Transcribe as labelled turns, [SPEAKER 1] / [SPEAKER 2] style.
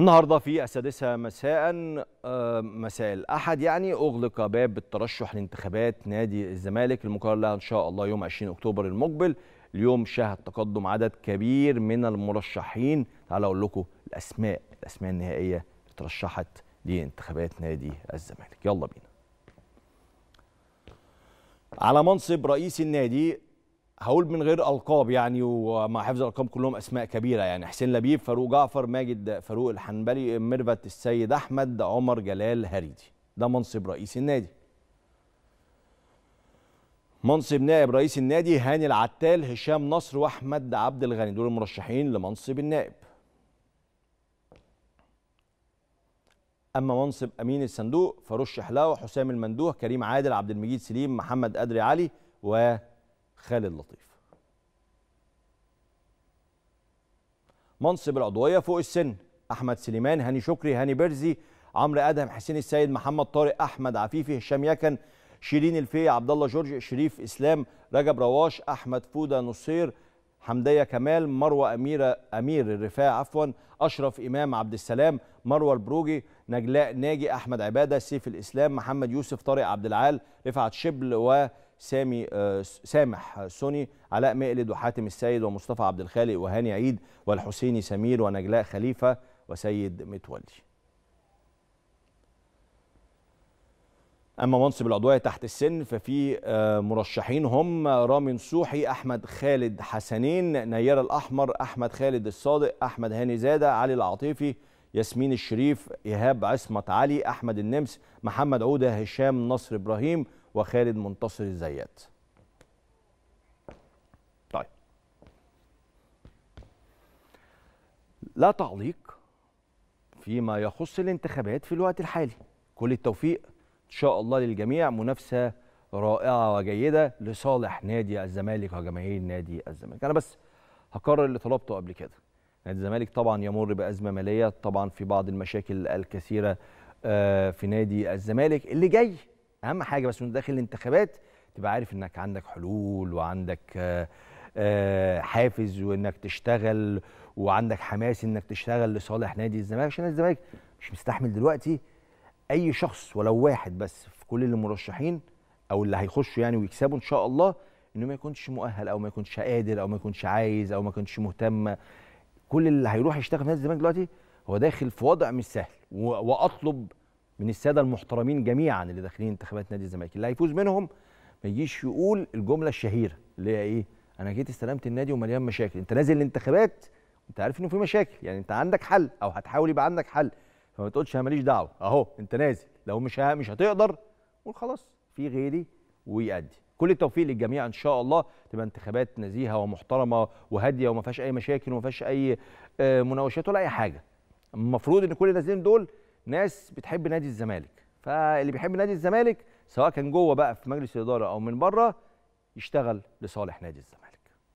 [SPEAKER 1] النهارده في السادسة مساء آه، مساء الأحد يعني أغلق باب الترشح لانتخابات نادي الزمالك المقرر لها إن شاء الله يوم 20 أكتوبر المقبل اليوم شهد تقدم عدد كبير من المرشحين تعالوا أقول لكم الأسماء الأسماء النهائية اللي ترشحت لانتخابات نادي الزمالك يلا بينا على منصب رئيس النادي هقول من غير القاب يعني ومع حفظ الارقام كلهم اسماء كبيره يعني حسين لبيب فاروق جعفر ماجد فاروق الحنبلي ميرفت السيد احمد عمر جلال هريدي ده منصب رئيس النادي منصب نائب رئيس النادي هاني العتال هشام نصر واحمد عبد الغني دول المرشحين لمنصب النائب اما منصب امين الصندوق فرشح له حسام المندوح كريم عادل عبد المجيد سليم محمد قدري علي و خالد لطيف منصب العضويه فوق السن احمد سليمان هاني شكري هاني برزي عمرو ادهم حسين السيد محمد طارق احمد عفيفي هشام يكن شيرين الفي عبد الله جورج شريف اسلام رجب رواش احمد فوده نصير حمدية كمال مروة أميرة أمير الرفاع عفوا أشرف إمام عبد السلام مروة البروجي نجلاء ناجي أحمد عبادة سيف الإسلام محمد يوسف طارق عبد العال رفعت شبل وسامي آه، سامح سوني علاء مقلد وحاتم السيد ومصطفى عبد الخالق وهاني عيد والحسيني سمير ونجلاء خليفة وسيد متولي أما منصب العضوية تحت السن ففي آه، مرشحين هم رامي نصوحي أحمد خالد حسنين نيرة الأحمر أحمد خالد الصادق أحمد هاني زادة علي العاطفي ياسمين الشريف إيهاب عصمت علي أحمد النمس محمد عودة هشام نصر إبراهيم وخالد منتصر الزيات طيب لا تعليق فيما يخص الانتخابات في الوقت الحالي كل التوفيق ان شاء الله للجميع منافسه رائعه وجيده لصالح نادي الزمالك وجماهير نادي الزمالك انا بس هكرر اللي طلبته قبل كده نادي الزمالك طبعا يمر بازمه ماليه طبعا في بعض المشاكل الكثيره آه، في نادي الزمالك اللي جاي اهم حاجه بس وانت داخل الانتخابات تبقى عارف انك عندك حلول وعندك آه، آه، حافز وانك تشتغل وعندك حماس انك تشتغل لصالح نادي الزمالك عشان الزمالك مش مستحمل دلوقتي اي شخص ولو واحد بس في كل المرشحين او اللي هيخشوا يعني ويكسبوا ان شاء الله انه ما يكونش مؤهل او ما يكونش قادر او ما يكونش عايز او ما يكونش مهتم كل اللي هيروح يشتغل في نادي الزمالك دلوقتي هو داخل في وضع مش سهل واطلب من الساده المحترمين جميعا اللي داخلين انتخابات نادي الزمالك اللي هيفوز منهم ما يجيش يقول الجمله الشهيره اللي هي ايه انا جيت استلمت النادي ومليان مشاكل انت نازل الانتخابات انت عارف انه في مشاكل يعني انت عندك حل او هتحاول يبقى عندك حل فما تقولش انا ماليش دعوه اهو انت نازل لو مش مش هتقدر قول خلاص في غيري ويأدي كل التوفيق للجميع ان شاء الله تبقى انتخابات نزيهه ومحترمه وهاديه وما فيهاش اي مشاكل وما فيهاش اي آه، مناوشات ولا اي حاجه المفروض ان كل النازلين دول ناس بتحب نادي الزمالك فاللي بيحب نادي الزمالك سواء كان جوه بقى في مجلس الاداره او من بره يشتغل لصالح نادي الزمالك